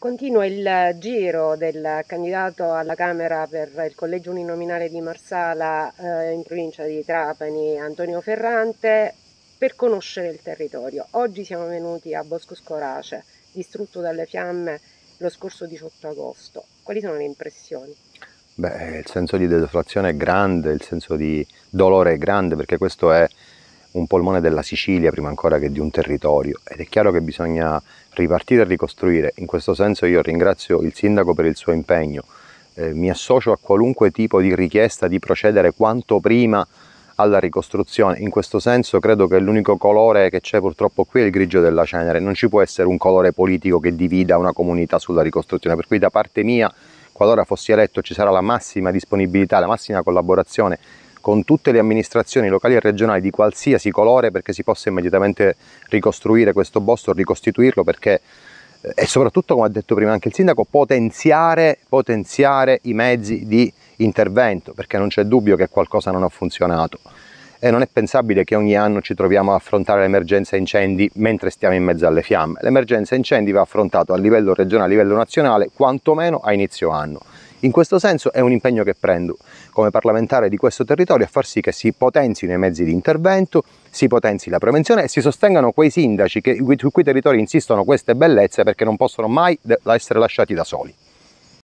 Continua il giro del candidato alla Camera per il collegio uninominale di Marsala eh, in provincia di Trapani, Antonio Ferrante, per conoscere il territorio. Oggi siamo venuti a Bosco Scorace, distrutto dalle fiamme lo scorso 18 agosto. Quali sono le impressioni? Beh, il senso di desolazione è grande, il senso di dolore è grande perché questo è un polmone della Sicilia prima ancora che di un territorio ed è chiaro che bisogna ripartire e ricostruire. In questo senso io ringrazio il sindaco per il suo impegno, eh, mi associo a qualunque tipo di richiesta di procedere quanto prima alla ricostruzione. In questo senso credo che l'unico colore che c'è purtroppo qui è il grigio della cenere, non ci può essere un colore politico che divida una comunità sulla ricostruzione, per cui da parte mia, qualora fossi eletto, ci sarà la massima disponibilità, la massima collaborazione con tutte le amministrazioni locali e regionali di qualsiasi colore perché si possa immediatamente ricostruire questo bosco, ricostituirlo perché eh, e soprattutto, come ha detto prima anche il sindaco, potenziare, potenziare i mezzi di intervento, perché non c'è dubbio che qualcosa non ha funzionato. E non è pensabile che ogni anno ci troviamo a affrontare l'emergenza incendi mentre stiamo in mezzo alle fiamme. L'emergenza incendi va affrontata a livello regionale, a livello nazionale, quantomeno a inizio anno. In questo senso è un impegno che prendo come parlamentare di questo territorio a far sì che si potenzino i mezzi di intervento, si potenzi la prevenzione e si sostengano quei sindaci che, su cui territori insistono queste bellezze perché non possono mai essere lasciati da soli.